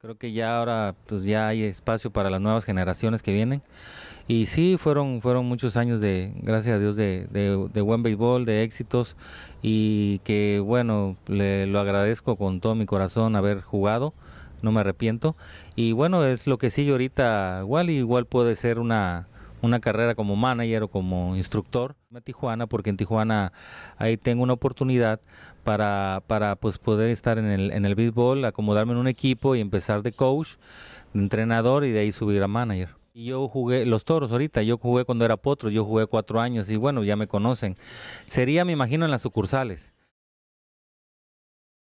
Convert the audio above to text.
Creo que ya ahora pues ya hay espacio para las nuevas generaciones que vienen. Y sí, fueron, fueron muchos años de, gracias a Dios, de, de, buen béisbol, de éxitos. Y que bueno, lo agradezco con todo mi corazón haber jugado. No me arrepiento. Y bueno, es lo que sigue ahorita. Igual, igual puede ser una, una carrera como manager o como instructor a Tijuana, porque en Tijuana ahí tengo una oportunidad para, pues poder estar en el, en el béisbol, acomodarme en un equipo y empezar de coach, de entrenador y de ahí subir a manager. Y yo jugué los toros ahorita, yo jugué cuando era potro, yo jugué cuatro años y bueno, ya me conocen. Sería, me imagino, en las sucursales.